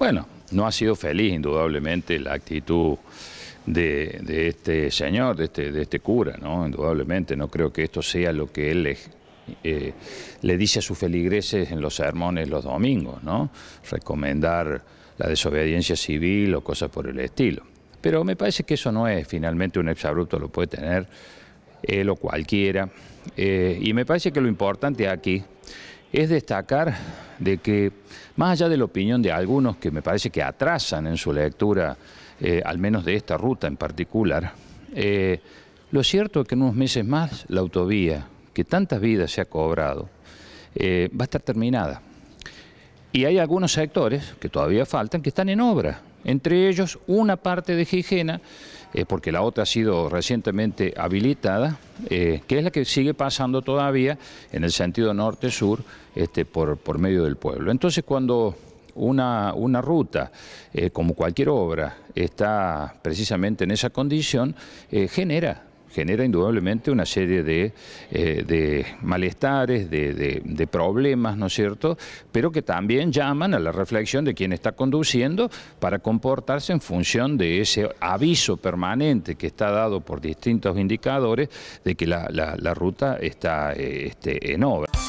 Bueno, no ha sido feliz indudablemente la actitud de, este señor, este, de este, cura, ¿no? Indudablemente, no creo que esto sea lo que él eh, le dice a sus feligreses en los sermones los domingos, ¿no? Recomendar la desobediencia civil o cosas por el estilo. Pero me parece que eso no es finalmente un exabrupto, lo puede tener él o cualquiera. Eh, y me parece que lo importante aquí es destacar de que, más allá de la opinión de algunos que me parece que atrasan en su lectura, eh, al menos de esta ruta en particular, eh, lo cierto es que en unos meses más la autovía, que tantas vidas se ha cobrado, eh, va a estar terminada. Y hay algunos sectores que todavía faltan que están en obra, entre ellos una parte de Gijena eh, porque la otra ha sido recientemente habilitada, eh, que es la que sigue pasando todavía en el sentido norte-sur este, por, medio del pueblo. Entonces cuando una, una, ruta, eh, como cualquier obra, está precisamente en esa condición, genera genera indudablemente una serie de, eh, malestares, de, problemas, ¿no es cierto? Pero que también llaman a la reflexión de quien está conduciendo para comportarse en función de ese aviso permanente que está dado por distintos indicadores de que la, ruta está eh, este, en obra.